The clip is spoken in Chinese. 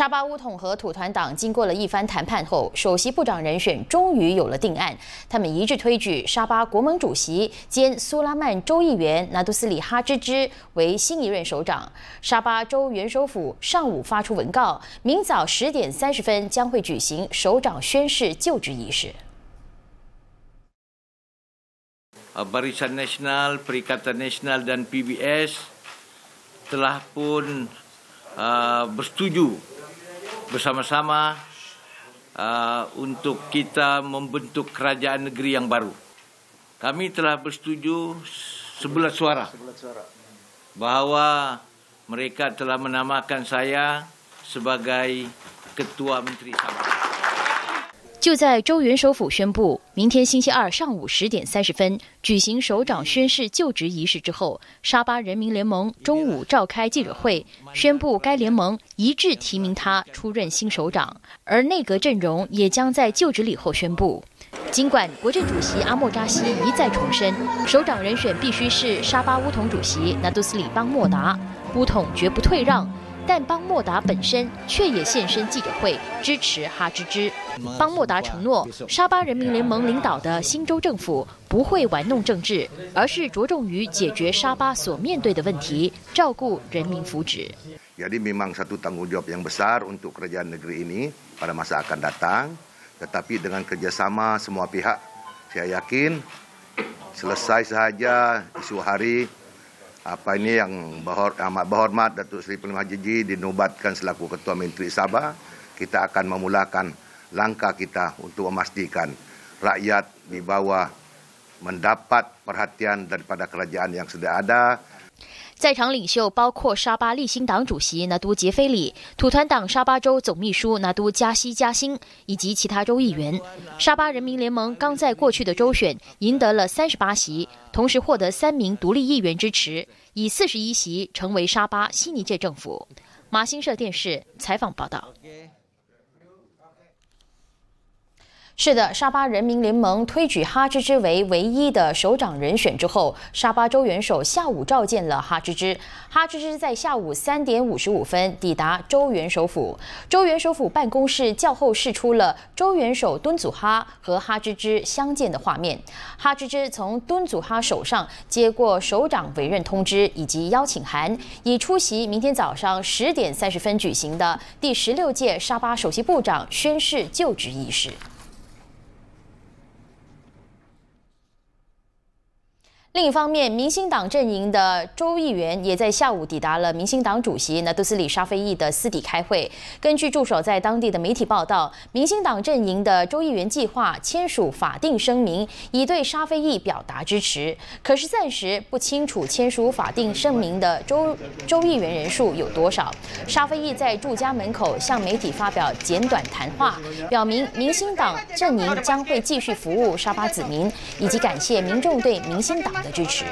沙巴乌统和土团党经过了一番谈判后，首席部长人选终于有了定案。他们一致推举沙巴国盟主席兼苏拉曼州议员拿督斯里哈芝芝为新一任首长。沙巴州元首府上午发出文告，明早十点三十分将会举行首长宣誓就职仪式。Barisan Nasional, p r i k a a n Nasional dan PBS telah pun b e r s t u j u bersama-sama uh, untuk kita membentuk kerajaan negeri yang baru. Kami telah bersetuju sebelah suara bahawa mereka telah menamakan saya sebagai Ketua Menteri Sabah. 就在州元首府宣布明天星期二上午十点三十分举行首长宣誓就职仪式之后，沙巴人民联盟中午召开记者会，宣布该联盟一致提名他出任新首长，而内阁阵容也将在就职礼后宣布。尽管国政主席阿莫扎西一再重申，首长人选必须是沙巴乌统主席纳杜斯里邦莫达，乌统绝不退让。但邦莫达本身却也现身记者会支持哈芝芝。邦莫达承诺，沙巴人民联盟领导的新州政府不会玩弄政治，而是着重于解决沙巴所面对的问题，照顾人民福祉。Ya, i i memang satu tanggungjawab yang besar untuk kerjaan negeri ini pada masa akan datang. Tetapi dengan kerjasama semua pihak, saya yakin selesai saja isu hari. apa ini yang berhor, amat berhormat Datuk Seri Panglima Haji dinobatkan selaku Ketua Menteri Sabah kita akan memulakan langkah kita untuk memastikan rakyat di bawah mendapat perhatian daripada kerajaan yang sudah ada 在场领袖包括沙巴立新党主席纳都杰菲里、土团党沙巴州总秘书纳都加西加兴以及其他州议员。沙巴人民联盟刚在过去的州选赢得了三十八席，同时获得三名独立议员支持，以四十一席成为沙巴新一届政府。马新社电视采访报道。是的，沙巴人民联盟推举哈芝芝为唯一的首长人选之后，沙巴州元首下午召见了哈芝芝。哈芝芝在下午三点五十五分抵达州元首府，州元首府办公室较后释出了州元首敦祖哈和哈芝芝相见的画面。哈芝芝从敦祖哈手上接过首长委任通知以及邀请函，以出席明天早上十点三十分举行的第十六届沙巴首席部长宣誓就职仪式。另一方面，民星党阵营的周议员也在下午抵达了民星党主席纳杜斯里沙菲益的私邸开会。根据驻守在当地的媒体报道，民星党阵营的周议员计划签署法定声明，以对沙菲益表达支持。可是暂时不清楚签署法定声明的周周议员人数有多少。沙菲益在住家门口向媒体发表简短谈话，表明民星党阵营将会继续服务沙巴子民，以及感谢民众对民星党。的支持。